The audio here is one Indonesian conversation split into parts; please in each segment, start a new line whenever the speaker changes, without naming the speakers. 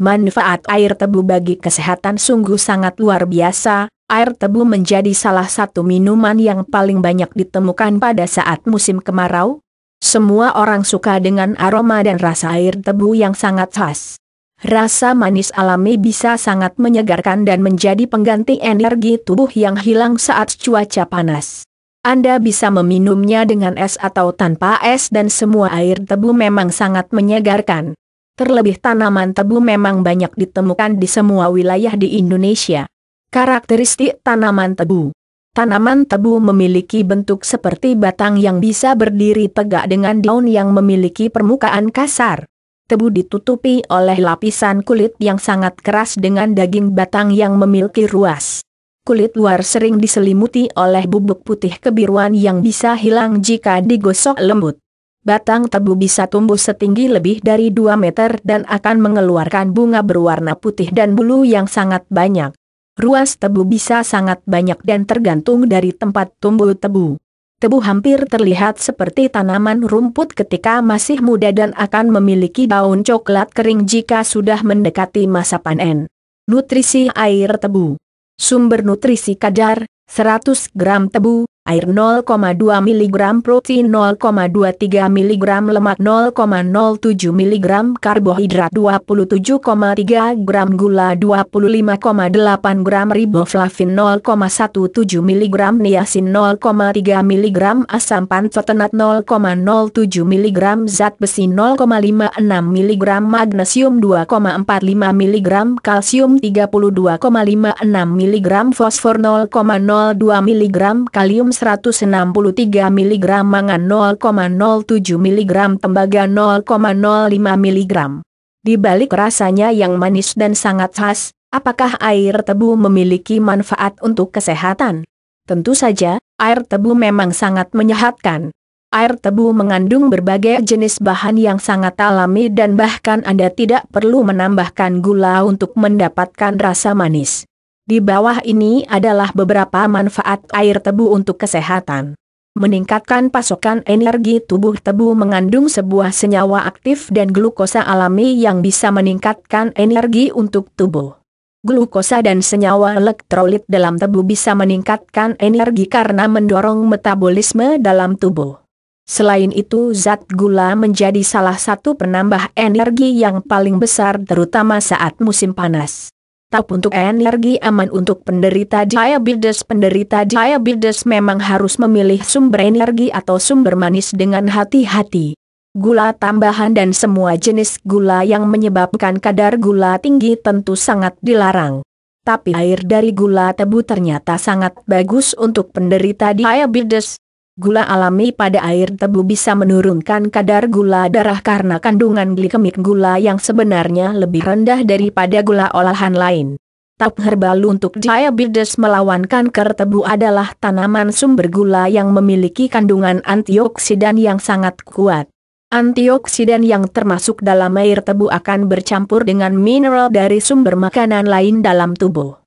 Manfaat air tebu bagi kesehatan sungguh sangat luar biasa, air tebu menjadi salah satu minuman yang paling banyak ditemukan pada saat musim kemarau. Semua orang suka dengan aroma dan rasa air tebu yang sangat khas. Rasa manis alami bisa sangat menyegarkan dan menjadi pengganti energi tubuh yang hilang saat cuaca panas. Anda bisa meminumnya dengan es atau tanpa es dan semua air tebu memang sangat menyegarkan. Terlebih tanaman tebu memang banyak ditemukan di semua wilayah di Indonesia. Karakteristik tanaman tebu Tanaman tebu memiliki bentuk seperti batang yang bisa berdiri tegak dengan daun yang memiliki permukaan kasar. Tebu ditutupi oleh lapisan kulit yang sangat keras dengan daging batang yang memiliki ruas. Kulit luar sering diselimuti oleh bubuk putih kebiruan yang bisa hilang jika digosok lembut batang tebu bisa tumbuh setinggi lebih dari 2 meter dan akan mengeluarkan bunga berwarna putih dan bulu yang sangat banyak. Ruas tebu bisa sangat banyak dan tergantung dari tempat tumbuh tebu. Tebu hampir terlihat seperti tanaman rumput ketika masih muda dan akan memiliki daun coklat kering jika sudah mendekati masa panen. Nutrisi air tebu Sumber nutrisi kadar, 100 gram tebu, air 0,2 mg protein 0,23 mg lemak 0,07 mg karbohidrat 27,3 gram gula 25,8 gram riboflavin 0,17 mg niacin 0,3 mg asam pantotenat 0,07 mg zat besi 0,56 mg magnesium 2,45 mg kalsium 32,56 mg fosfor 0,02 mg kalium 163 mg mangan 0,07 mg tembaga 0,05 mg. Di balik rasanya yang manis dan sangat khas, apakah air tebu memiliki manfaat untuk kesehatan? Tentu saja, air tebu memang sangat menyehatkan. Air tebu mengandung berbagai jenis bahan yang sangat alami dan bahkan Anda tidak perlu menambahkan gula untuk mendapatkan rasa manis. Di bawah ini adalah beberapa manfaat air tebu untuk kesehatan. Meningkatkan pasokan energi tubuh tebu mengandung sebuah senyawa aktif dan glukosa alami yang bisa meningkatkan energi untuk tubuh. Glukosa dan senyawa elektrolit dalam tebu bisa meningkatkan energi karena mendorong metabolisme dalam tubuh. Selain itu, zat gula menjadi salah satu penambah energi yang paling besar terutama saat musim panas. Tap untuk energi aman untuk penderita diabetes Penderita diabetes memang harus memilih sumber energi atau sumber manis dengan hati-hati. Gula tambahan dan semua jenis gula yang menyebabkan kadar gula tinggi tentu sangat dilarang. Tapi air dari gula tebu ternyata sangat bagus untuk penderita diabetes. Gula alami pada air tebu bisa menurunkan kadar gula darah karena kandungan glikemik gula yang sebenarnya lebih rendah daripada gula olahan lain. Tap herbal untuk diabetes melawan kanker tebu adalah tanaman sumber gula yang memiliki kandungan antioksidan yang sangat kuat. Antioksidan yang termasuk dalam air tebu akan bercampur dengan mineral dari sumber makanan lain dalam tubuh.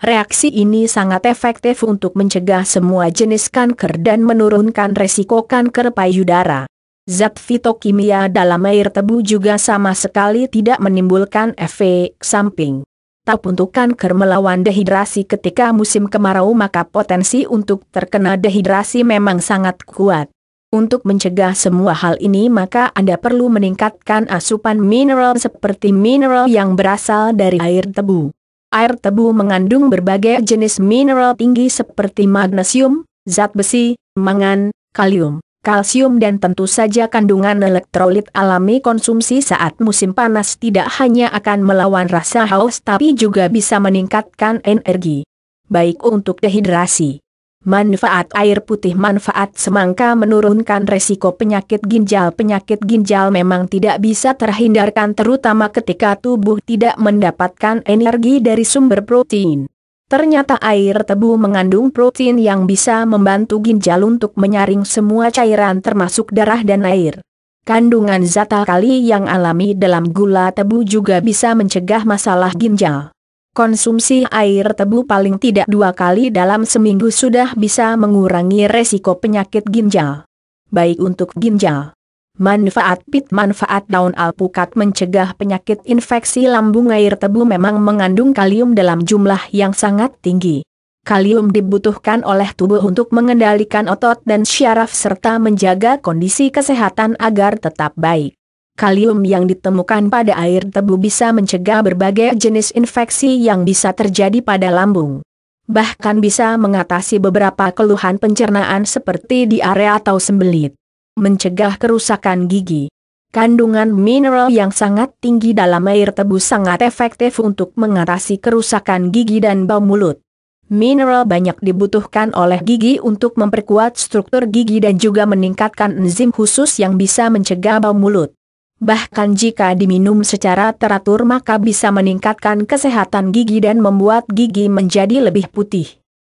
Reaksi ini sangat efektif untuk mencegah semua jenis kanker dan menurunkan resiko kanker payudara. Zat fitokimia dalam air tebu juga sama sekali tidak menimbulkan efek samping. Tapi untuk kanker melawan dehidrasi ketika musim kemarau maka potensi untuk terkena dehidrasi memang sangat kuat. Untuk mencegah semua hal ini maka Anda perlu meningkatkan asupan mineral seperti mineral yang berasal dari air tebu. Air tebu mengandung berbagai jenis mineral tinggi seperti magnesium, zat besi, mangan, kalium, kalsium dan tentu saja kandungan elektrolit alami konsumsi saat musim panas tidak hanya akan melawan rasa haus tapi juga bisa meningkatkan energi. Baik untuk dehidrasi. Manfaat air putih manfaat semangka menurunkan resiko penyakit ginjal Penyakit ginjal memang tidak bisa terhindarkan terutama ketika tubuh tidak mendapatkan energi dari sumber protein Ternyata air tebu mengandung protein yang bisa membantu ginjal untuk menyaring semua cairan termasuk darah dan air Kandungan zat alkali yang alami dalam gula tebu juga bisa mencegah masalah ginjal konsumsi air tebu paling tidak dua kali dalam seminggu sudah bisa mengurangi resiko penyakit ginjal. Baik untuk ginjal. Manfaat pit manfaat daun alpukat mencegah penyakit infeksi lambung air tebu memang mengandung kalium dalam jumlah yang sangat tinggi. Kalium dibutuhkan oleh tubuh untuk mengendalikan otot dan syaraf serta menjaga kondisi kesehatan agar tetap baik kalium yang ditemukan pada air tebu bisa mencegah berbagai jenis infeksi yang bisa terjadi pada lambung. Bahkan bisa mengatasi beberapa keluhan pencernaan seperti diare atau sembelit. Mencegah kerusakan gigi. Kandungan mineral yang sangat tinggi dalam air tebu sangat efektif untuk mengatasi kerusakan gigi dan bau mulut. Mineral banyak dibutuhkan oleh gigi untuk memperkuat struktur gigi dan juga meningkatkan enzim khusus yang bisa mencegah bau mulut. Bahkan jika diminum secara teratur maka bisa meningkatkan kesehatan gigi dan membuat gigi menjadi lebih putih.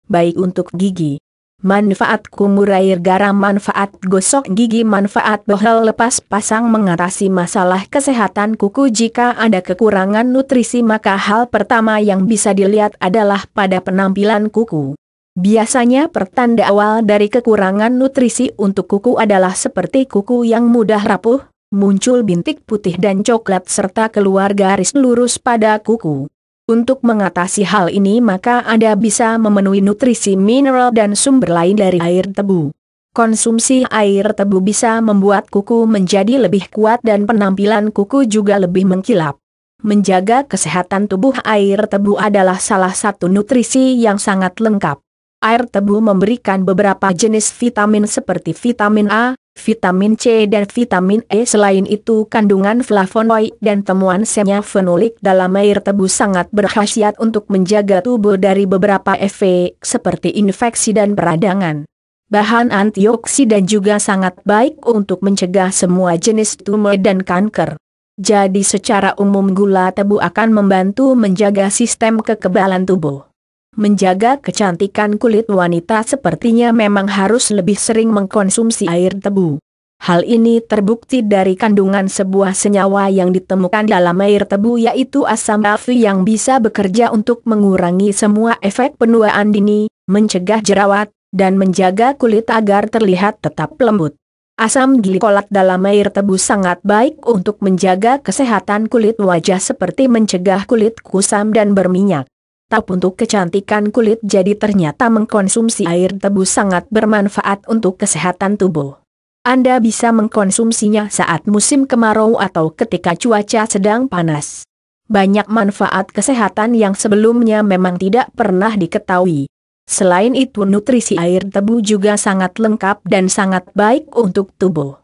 Baik untuk gigi. Manfaat kumur air garam manfaat gosok gigi manfaat bohel lepas pasang mengatasi masalah kesehatan kuku jika ada kekurangan nutrisi maka hal pertama yang bisa dilihat adalah pada penampilan kuku. Biasanya pertanda awal dari kekurangan nutrisi untuk kuku adalah seperti kuku yang mudah rapuh, muncul bintik putih dan coklat serta keluar garis lurus pada kuku. Untuk mengatasi hal ini maka Anda bisa memenuhi nutrisi mineral dan sumber lain dari air tebu. Konsumsi air tebu bisa membuat kuku menjadi lebih kuat dan penampilan kuku juga lebih mengkilap. Menjaga kesehatan tubuh air tebu adalah salah satu nutrisi yang sangat lengkap. Air tebu memberikan beberapa jenis vitamin seperti vitamin A, vitamin C dan vitamin E. Selain itu kandungan flavonoid dan temuan semnya fenolik dalam air tebu sangat berkhasiat untuk menjaga tubuh dari beberapa efek seperti infeksi dan peradangan. Bahan antioksidan juga sangat baik untuk mencegah semua jenis tumor dan kanker. Jadi secara umum gula tebu akan membantu menjaga sistem kekebalan tubuh. Menjaga kecantikan kulit wanita sepertinya memang harus lebih sering mengkonsumsi air tebu. Hal ini terbukti dari kandungan sebuah senyawa yang ditemukan dalam air tebu yaitu asam alfi yang bisa bekerja untuk mengurangi semua efek penuaan dini, mencegah jerawat, dan menjaga kulit agar terlihat tetap lembut. Asam glikolat dalam air tebu sangat baik untuk menjaga kesehatan kulit wajah seperti mencegah kulit kusam dan berminyak tap untuk kecantikan kulit jadi ternyata mengkonsumsi air tebu sangat bermanfaat untuk kesehatan tubuh. Anda bisa mengkonsumsinya saat musim kemarau atau ketika cuaca sedang panas. Banyak manfaat kesehatan yang sebelumnya memang tidak pernah diketahui. Selain itu nutrisi air tebu juga sangat lengkap dan sangat baik untuk tubuh.